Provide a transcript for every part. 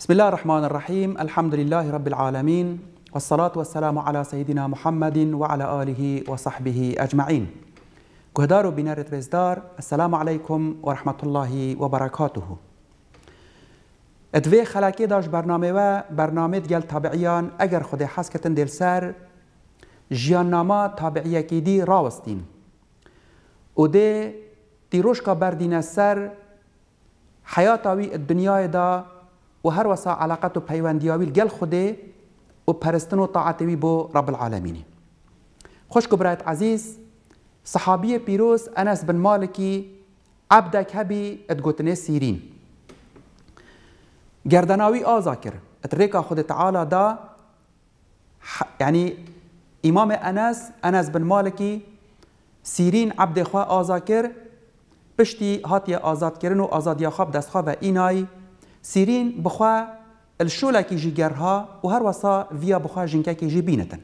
بسم الله الرحمن الرحيم الحمد لله رب العالمين والصلاة والسلام على سيدنا محمد وعلى آله وصحبه أجمعين قهدار بنار ترزدار السلام عليكم ورحمة الله وبركاته ادوه خلاكي داش برنامه و برنامه ديال تابعيان اگر خود حسكتن کتن دل سر جیان تابعيه كي دي راوستين راوستین او دي دیروش بردين السر حياتاوي الدنيا دا و هر وسا علاقت و پیوندیاویل گل خوده و پرستن و طاعتوی با رب العالمین خوش کبرایت عزیز صحابی پیروز انس بن مالکی عبدک هبی ادگوتنه سیرین گردناوی آزا کر اتریکا خود تعالی دا یعنی امام انس انس بن مالکی سیرین عبد خواه آزا کر پشتی هاتی آزاد کرن و آزادی خواب دستخواب و اینای سیرین بخوا الشولا جی گرها و هر وسا ویا بخوا کی جی بینتن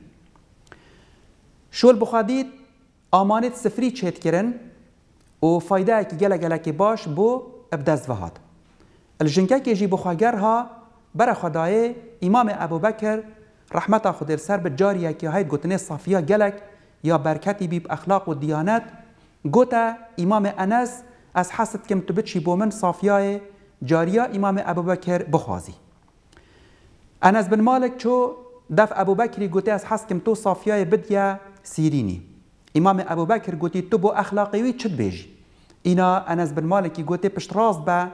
شول بخوا دید آمانت سفری چهت کرن و فایده اکی گله گله باش بو ابدز وهاد کی جی بخوا گرها بر خدای امام ابو بکر رحمت خود سر به جاریه که هاید گتنه صافیه گلک یا برکتی بیب اخلاق و دیانت گوتا امام انس از حسد کم تو بچی بومن صافیه جاریا امام ابوبکر بخوازی انس بن مالک چو دف ابوبکری گوته از حسکم تو صافیای بدیا سیرینی امام ابوبکر گوتی تو بو اخلاقی وی چت بیجی اینا انس بن مالکی گوته پشت راست به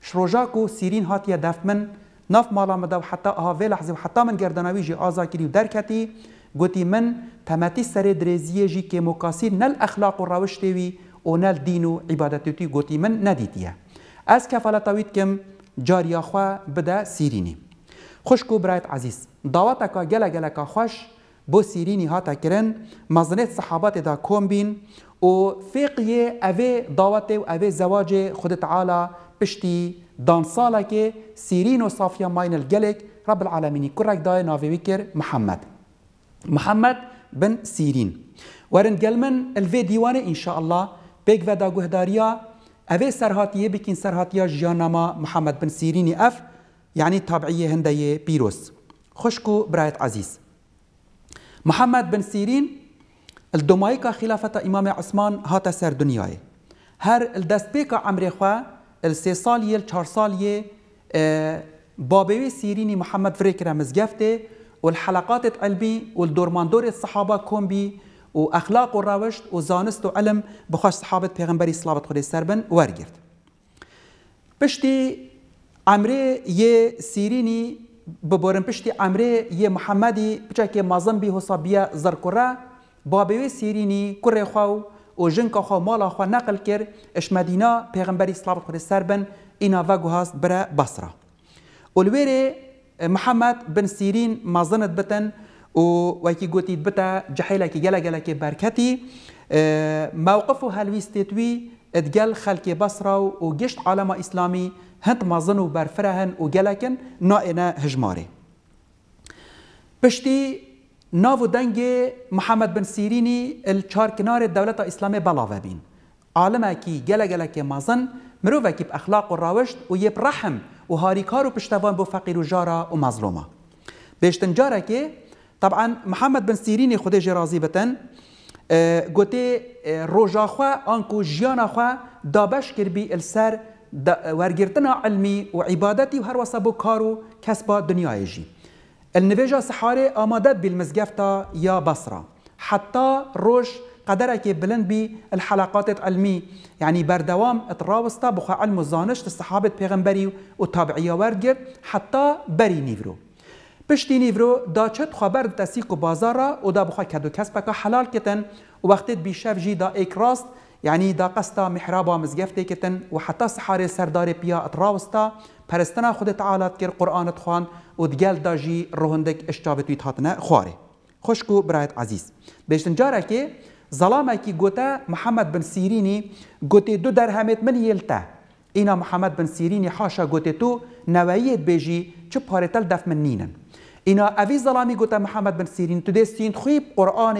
شروجاکو سیرین هاتیه دف من ناف مالا مدا و حتی آها وی لحظه و حتی من گردناوی جی آزا کری و درکتی گوتی من تماتی سر درزیه جی که مکاسیر نل اخلاق و روشتی وی و نل دین و عبادتی گوتی من ندیدیه از کفالت اوید کم جاریا خواه بده سیرینی خوش کو برایت عزیز دعوت کا گل گل کا خوش بو سیرینی هاتا کرن مزنیت صحابات دا کوم بین و فقیه اوه دعوت و اوه زواج خود تعالی پشتی دان سالا که سیرین و صافیا ماین الگلک رب العالمینی کرک دای ناوی وکر محمد محمد بن سيرين ورن جلمن الفي ديوانه ان شاء الله بيك فدا اوه سرهاتیه بکین سرهاتیه جانما محمد بن سيريني اف یعنی يعني تابعیه هنده بيروس خشكو برايت عزيز محمد بن سيرين الدمايكا خلافة إمام عثمان هاتا سر دنياي هر الدستبيكا عمري خوا السي سالية الچار سالية آه بابوي سيريني محمد فريكرا مزجفتي والحلقات العلمي والدورماندور الصحابة كومبي و اخلاق و روشت و زانست و علم بخواست صحابت پیغمبری صلابت خود سر بن ورگرد پشتی عمره یه سیرینی ببورن پشتی عمره یه محمدی بچاکی مازن بی حسابیه زرکره بابوی سیرینی کره خواو و جنکا خو مالا خو نقل کر اش مدینه پیغمبری صلوات خود سر بن اینا وگو هاست بره بصره اولویر محمد بن سیرین مازند بتن و وەکی گوتی بتە جحیلێکی گەلەگەلەکی بەرکەتی ماوقف و هەلویستێتوی ئەدگەل خەلکی بەسرا و و گشت عالەمە ئیسلامی هەند مەزن و بەرفرە هەن و گەلەکن نائێنە هژمارێ پشتی ناو و دەنگێ محەممەد بن سیرینی چارکنارێت دەولەتە ئیسلامی بەڵاوە بین عالمەکی گەلەگەلەکی مەزن مرۆڤێکی ئەخلاق و ڕاوشت و یەپ ڕەحم و هاریکار و پشتەوان بۆ فەقیر و ژارە و مەزلۆمە بێشتن جارێکێ طبعا محمد بن سيرين خدي جي راضي بتن قوتي آه، آه، روجا خوا انكو جيانا خوا دابش كربي السر دا ورگرتنا علمي وعبادتي وهروسا بو كارو كسبا دنيا يجي النفيجا سحاري آمادت بالمزقفتا يا بصرة حتى روش قدرك بلند بي الحلقات العلمي يعني بردوام اتراوستا بخا علم الزانش الصحابة بيغنبري وطابعية ورگرت حتى بري نيفرو پشتینی ورو دا چت خبر تصدیق و بازارا و دا بخوا کدو کس بکا حلال کتن و وقت بیشف جی دا ایک راست یعنی دا قستا محرابا مزگفته کتن و حتی سحار سردار پیا اتراوستا پرستنا خود تعالی کر قرآن خوان و دگل دا جی روهندک اشتابتویت هاتنه خواره خوشکو برایت عزیز بیشتن جاره که ظلامه کی گوته محمد بن سیرینی گوته دو درهمت من یلته اینا محمد بن سیرینی حاشا گوته تو نواییت بیجی چه پارتل دف من نینن اینا اوی ظلامی گوتا محمد بن سیرین تو دستین خوی قرآن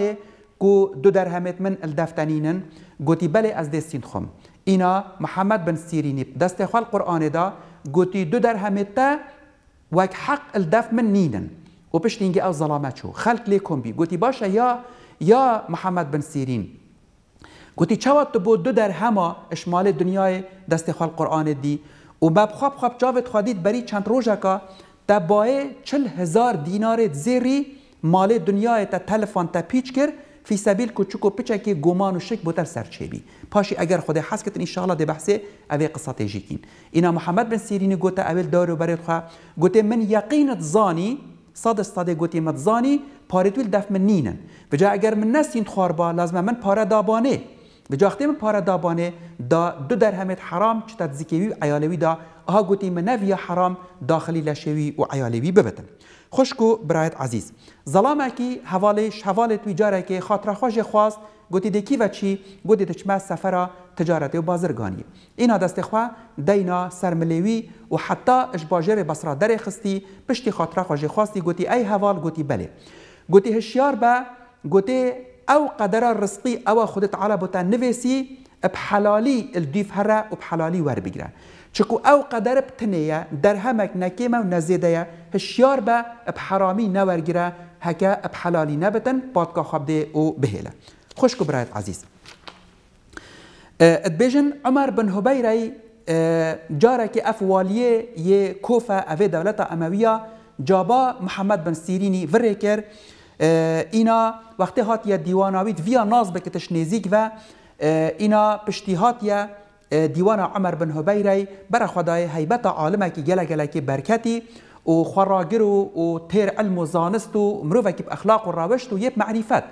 کو دو درهمت من الدفتنینن گوتی بله از دستین خم اینا محمد بن سیرینی دست خوال قرآن دا گوتی دو درهمت تا وک حق الدف من نینن و پشت اینگه او ظلامت شو خلق لیکن بی گوتی باشه یا یا محمد بن سیرین گوتی چوات تو بود دو درهما اشمال دنیای دست خوال قرآن دی و باب خواب خواب جاوت خوادید بری چند روزه که تا بای چل هزار دینار زیری مال دنیای تا تلفان تا پیچ کرد فی سبیل کوچک و پچکی گمان و شک بوتر سرچیبی پاشی اگر خدا حس کتن انشاءالله دی بحثه اوی قصه تیجیکین اینا محمد بن سیرین گوته اول دارو برید خواه گوته من یقینت زانی صد استاده گوتی متزانی پاریتویل دف من نینن و جا اگر من نسین خواربا لازم من پاره دابانه و جا من پاره دابانه دا دو درهمت حرام چتت زیکیوی عیالوی دا ها گوتی منافی حرام داخلی لشوی و عیالوی ببتن خوشکو برایت عزیز ظلامه کی حوالش حوالت ویجاره که خاطر خوش خواست گوتی دکی و چی گوتی دچما سفر تجارت و بازرگانی اینا دست خوا دینا سرملوی و حتی اجباجر بصره در خستی پشتی خاطر خوش خواستی گوتی ای حوال گوتی بله گوتی هشیار به گوتی او قدر رزقی او خودت تعالی بوتا نویسی بحلالی الدیف هره و بحلالی ور بگیره چکو او قدر بتنیه در همک نکیمه و نزیده یه هشیار به بحرامی نورگیره هکه بحلالی نبتن پادکا خواب ده او بهیله خوش کو برایت عزیز ادبیجن عمر بن هبیره جاره که افوالیه یه کوفه اوه دولت امویه جابا محمد بن سیرینی وره کر اینا وقتی هات یه دیواناویت ویا ناز بکتش نزیک و اینا پشتی هات یه دیوان عمر بن هبیری بر خدای هیبت عالم کی گله گله کی برکتی و خراگر و تیر علم و زانست و مروفه که اخلاق و روشت و یه معرفت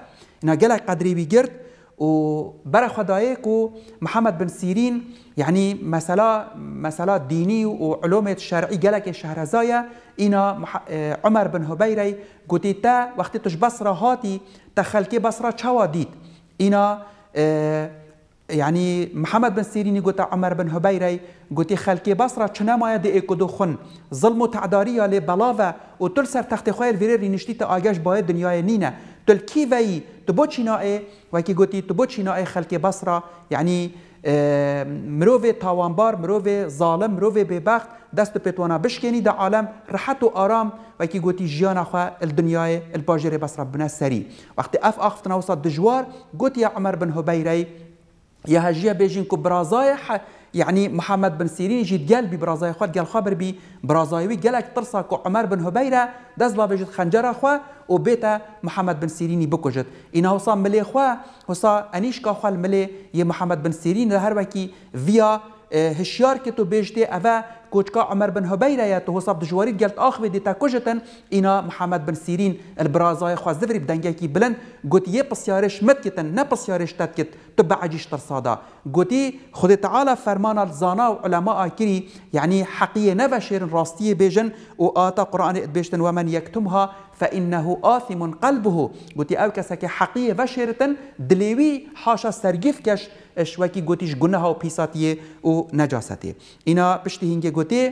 اینا گله قدری بگرد و خدای کو محمد بن سيرين يعني مسألة مسألة ديني وعلوم شرعي جالك الشهرزايا إنا اینا اه، عمر بن هبيري گوتی تا وقتی تش بصرة هاتي تخلکی بصرة چوا دید إنا اه يعني محمد بن سيريني قلت عمر بن هبيري قلت خلقي بصرة چنمايا دي ايكو دو خن ظلم و تعداري يالي بلاوة و تل سر تخت خواه الفيري رينشتي تا آگاش باية دنيا نينة تل كي كيوهي تبو چينائي وكي قوتي تبو چينائي خلقي بصرة يعني مروه تاوانبار مروه ظالم مروه ببخت دست پتوانا بشكيني دا عالم رحت و آرام وكي قلت جيانا خواه الدنيا الباجر بصرة بنا سري وقت اف اخفتنا وصد دجوار قلت يا عمر بن هبيري يا هجيه بيجين كو يعني محمد بن سيرين يجي قال ببرازاي خو قال خبر بي برازايوي قالك ترصا كو عمر بن هبيره دزلا بيجت خنجره خو وبيتا محمد بن سيرين بكوجت انه وصا ملي خو وصا انيش كا خو الملي يا محمد بن سيرين هر وكي فيا آه، هشيار كتو بيجتي أفا كوتشكا عمر بن هبيرة يا تو صاب دجواري قالت آخ في كوجتن إنا محمد بن سيرين البرازاي خواز زفري بدنجا بلن گوت یه پسیارش مت کتن نه پسیارش تد کت تو بعجیش تر سادا گوتی خود تعالی فرمان زانا و علماء کری یعنی حقیه نه و شیرن راستیه بیجن و آتا قرآن ات بیشتن و من یکتمها فإنه آثم قلبه گوتی او کسا که حقیه و شیرتن دلیوی حاشا سرگیف کش شوکی گوتیش گناه و پیساتیه و نجاستیه اینا پشتی هنگه گوتی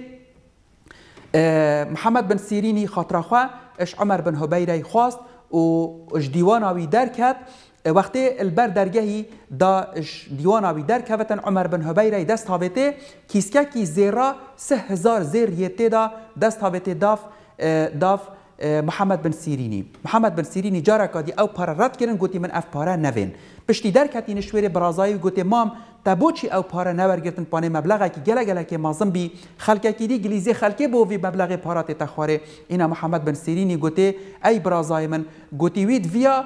محمد بن سيريني خاطر خوا اش عمر بن هبيري خواست و اش دیوان آوی در کد وقتی البر درگهی دا اش دیوان آوی در کفتن عمر بن حبیره دست هاویته کیسکه کی زیرا سه هزار زیر یته دا دست هاویته داف داف محمد بن سیرینی محمد بن سیرینی جارا کادی او پارا رد کرن گوتی من اف پاره نوین پشتی در کتی نشویر برازایی گوتی مام تبوچی او پاره نور گرتن پانه مبلغه که گله گله که مازم بی خلکه دی گلیزی خلکه بو مبلغه مبلغ پارات تخواره اینا محمد بن سیرینی گوتی ای برازای من گوتی وید ویا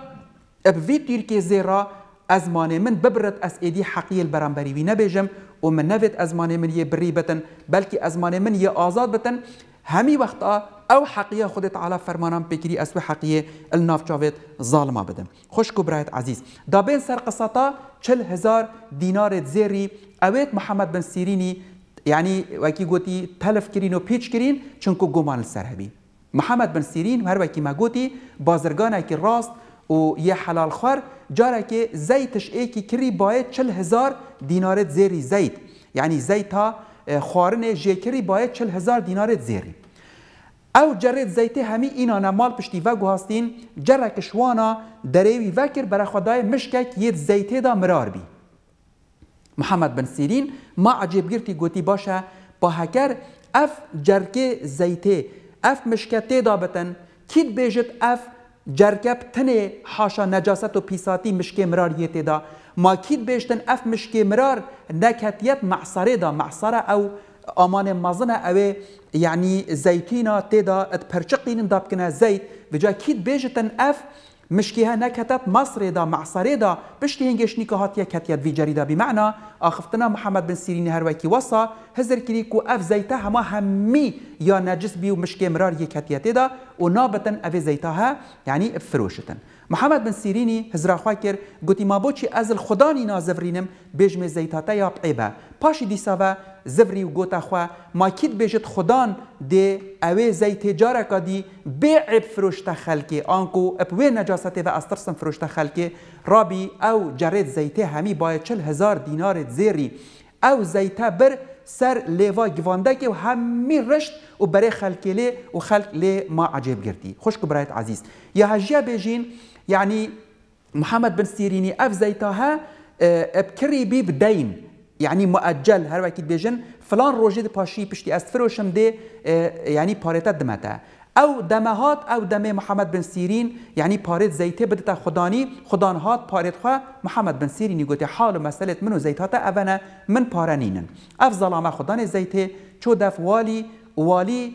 اب وی ترکی زیرا ازمان من ببرت از ایدی حقی البرانبری وی نبیجم و من نوید ازمان من یه بری بتن بلکه ازمان من یه آزاد بتن همی وقتا او حقیه خود تعالی فرمانم بگیری از حقیه الناف جاوید ظالما بدم خوش برایت عزیز دا بین سر چل هزار دینار زیری اویت محمد بن سیرینی یعنی وکی گوتی تلف کرین و پیچ کرین چونکو گمان سر هبی محمد بن سیرین هر وکی ما گوتی بازرگانه که راست و یه حلال خور جاره که زیتش ای که کری باید چل هزار دینار زیری زیت یعنی زیت ها خوارن جیکری باید چل هزار دینارت زیری او جرید زیته همی اینا نمال پشتی و گوهاستین جرک شوانا دریوی وکر برا خدای مشکک یه زیته دا مرار بی محمد بن سیرین ما عجیب گرتی گوتی باشه با هکر اف جرکه زیته اف مشکته دا بتن کید بیجت اف جرکب تنه حاشا نجاست و پیساتی مشکه مرار یه دا ما کید بیشتن اف مشکه مرار نکتیت معصره دا معصره او آمان مازنه اوه یعنی زیتینا تیدا ات پرچقینن دابکنه زیت و جا کید بیجتن اف مشكيها نكتت مصر دا معصر دا بشتي هنجش نيكهات يكت يد في جريدة بمعنى أخفتنا محمد بن سيرين هرويكي وصا هزر كريكو أف زيتها ما همي يا نجس بي ومشكي مرار يكت يد دا ونابتا أف زيتها يعني فروشتن محمد بن سیرینی هزراخوا کرد گوتی ما بۆچی ئەزل خودانی نازەڤرینم بێژمێ زەیتاتە یا بقیبە پاشی دیساوە زەڤری و گۆتەخوا ماکیت بێژت خودان دێ ئەوێ زەی تێجارەکە دی بێ عێب فرۆشتە خەلکێ ئانکو ئەپوێ نەجاسەتێ بە ئەسترسم فرۆشتە خەلکێ رابی ئەو جەرێت زەیتێ هەمی باە چل هزار دینارێت زێری ئەو زەیتە بر سەر لێوا گیواندەکێ و هەممی ڕشت و بەرێ خەلکێ لێ و خەلک لێ ما عجێب گرتی خوشک برایت عزیز یا هەژیا بێژین يعني محمد بن سيريني اف زيتها بكري بي بدين يعني مؤجل هر وقت بيجن فلان روجي دي باشي بشتي استفروشم دي يعني باريتا دمتا او دمهات او دمه محمد بن سيرين يعني باريت زيته بدتا خداني خدان هات باريت خوا محمد بن سيرين يقول حال مسألة منو زيتات اونا من بارانينن اف ظلام خدان زيته چو دف والي والي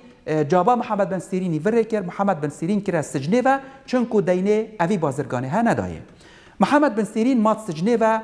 جابا محمد بن سیرینی وره کر محمد بن سیرین کرا سجنه و چونکو دینه اوی بازرگانه ها ندایه محمد بن سیرین مات سجنه و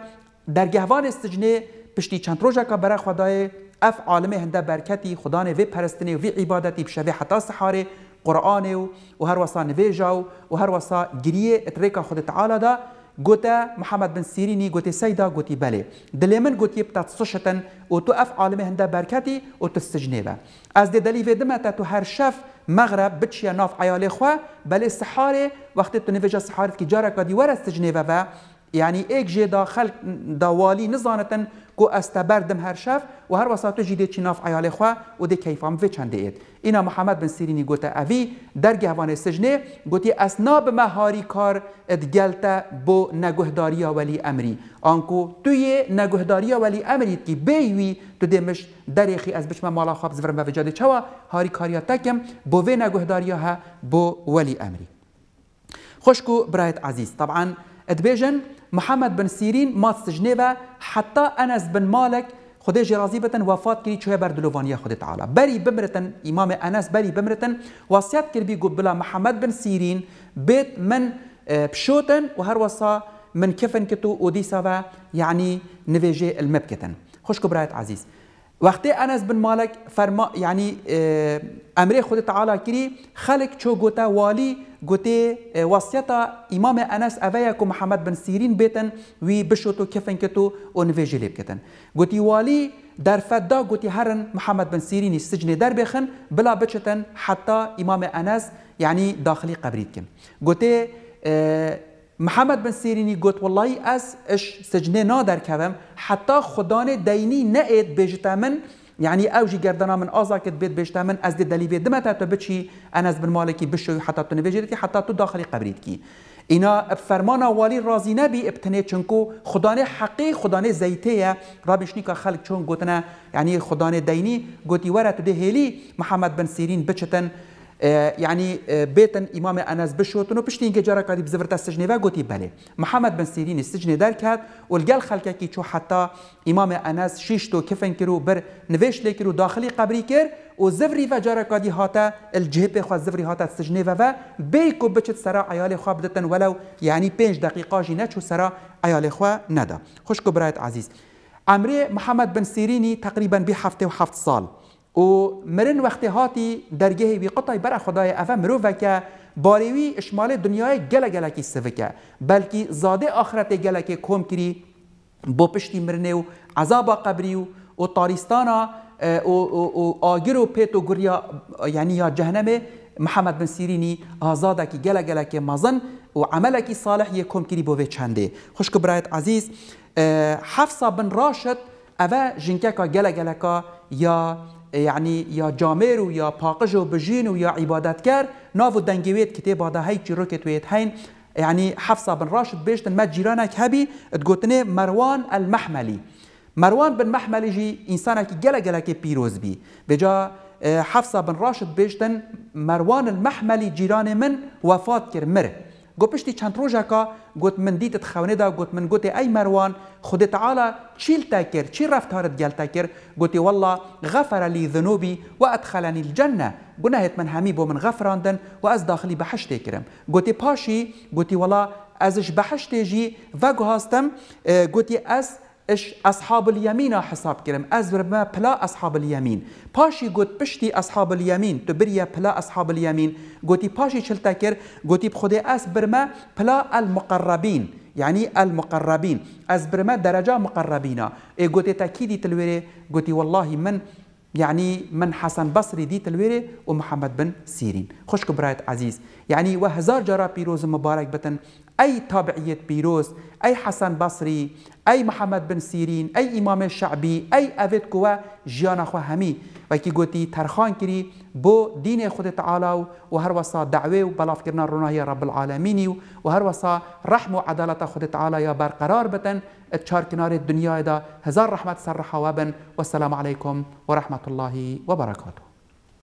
در گهوان سجنه پشتی چند روژه که برا خدای اف عالم هنده برکتی خدانه و پرستنه و عبادتی بشوه حتی سحاره قرآن و هر وسا نویجا و هر وسا گریه اتریکا خود تعالی دا گوته محمد بن سیرینی گوته سیدا گوتی بله دلی من گوتی بتات سوشتن و تو اف عالم هنده برکتی و تو سجنه با از دی دلی ویدم تا تو هر شف مغرب بچیا ناف عیال خوا بله سحاره وقتی تو نویجا سحارت که جارک و دیوار سجنه و یعنی ایک جدا خلق دا والی نزانتن کو است بردم هر شف و هر وساتو جیده چیناف عیال خوا و ده کیفام و چنده اید اینا محمد بن سیرینی گوتا اوی در گهوان سجنه گوتی اسنا مهاری کار ادگلتا بو نگهداری ولی امری آنکو توی نگهداری ولی امری که بیوی تو در دریخی از بچم مالا خواب زورم و وجاده چوا هاری کاریا تکم بو وی نگهداری ها بو ولی امری خوشکو برایت عزیز طبعا ادبیجن محمد بن سيرين مات سجنيبا حتى أنس بن مالك خدي جرازيبة وفات كري شوية بر خدي تعالى بري بمرتن امام انس بري بمرتن وصيات كربي بی محمد بن سيرين بيت من آه، بشوتن و وصا من كفن كتو وديسا يعني نفيجي المبكتن خوشكو برايت عزيز وقتی انس بن مالک فرما یعنی اه، امر خود تعالی کری خلق چو گوتا والی گوته اه، وصیت امام انس اویا کو محمد بن سیرین بیتن وی بشوتو کفن کتو اون نویجی لیب کتن گوتی والی در فدا گوتی هرن محمد بن سیرینی سجن در بخن بلا بچتن حتی امام انس یعنی داخلی قبرید کن گوته اه، محمد بن سیرینی گوت والله از اش سجنه نادر کوم حتی خدان دینی نئید بیجتا من یعنی او جی گردنا من آزا کت بیت بیشتا من از دلی بیت دمتا تو بچی انس بن مالکی بشو حتی تو نویجید که حتی تو داخلی قبرید کی اینا فرمان والی راضی نبی ابتنه چونکو خدانه حقی خدانه زیته رابشنی که خلق چون گوتنه یعنی خدانه دینی گوتی وره تو ده هیلی محمد بن سیرین بچتن يعني آه، آه، بيتن امام انس بشوتن وبشتين جرا قدي بزفرت السجن وقوتي بله محمد بن سيرين السجن دار كات والقال خلقه كي شو حتى امام انس شيشتو كفن كرو بر نويش لكرو داخلي قبري كر وزفري فجرا قدي هاتا الجهب خو زفري هاتا السجن و بيكو بچت سرا عيال خو بدتن ولو يعني 5 دقيقه جي نشو سرا عيال خو ندا خوش كبرات عزيز امري محمد بن سيريني تقريبا بحفته وحفت صال و مرن وقتی هاتی درگه وی قطعی بر خدای افا مرو وکه باریوی اشمال دنیای گله گلکی سفکه بلکی زاده آخرت گلکی کم کری با پشتی مرنه و عذاب قبری و و تاریستانا و, و آگر و پیت و گریا یعنی یا جهنم محمد بن سیرینی آزاده که گله گلکی مزن و عملکی صالح کم کری بوه چنده خوش که برایت عزیز حفصه بن راشد اوه جنکه که گله گلکا یا یعنی یا جامر و یا پاقش و بجین و یا عبادتگر ناو دنگویت کتی بادا هی چی روکت ویت هین یعنی حفصه بن راشد بیشتن ما جیرانک هبی اتگوتنه مروان المحملی مروان بن محملی جی انسانا که گله گله که پیروز بی بجا حفصه بن راشد بیشتن مروان المحملی جیران من وفات کرد مره گو پشتی چند روزا کا گوت من دیت خوانه دا گوت من گوت ای مروان خود تعالی چیل تاکر چی رفتارت گل تاکر گوت والله غفر لی ذنوبی و ادخلنی الجنه گناهت من همی بو من غفراندن و از داخلی بحشت کرم گوت پاشی گوت والله ازش بحشت جی و گو هاستم اه، گوت از اش اصحاب اليمين حساب كلام أزبر ما بلا اصحاب اليمين باشي قلت بشتي اصحاب اليمين تبريا بلا اصحاب اليمين قلتي باشي شلتاكر قلتي بخدي اس ما بلا المقربين يعني المقربين از ما درجه مقربين اي قلتي تاكيدي تلويري قلتي والله من يعني من حسن بصري دي تلويري ومحمد بن سيرين خشك برايت عزيز يعني وهزار جرا بيروز مبارك بتن أي طابعية بيروس أي حسن بصري أي محمد بن سيرين أي إمام الشعبي أي أفيد كوا جيانا خو همي وكي قوتي ترخان كري بو دين خود تعالى وهر وصا دعوة وبلاف كرنا رونا يا رب العالمين وهر وصا رحمة وعدالة خود تعالى يا برقرار بتن اتشار كنار الدنيا دا هزار رحمة سرحة وابن والسلام عليكم ورحمة الله وبركاته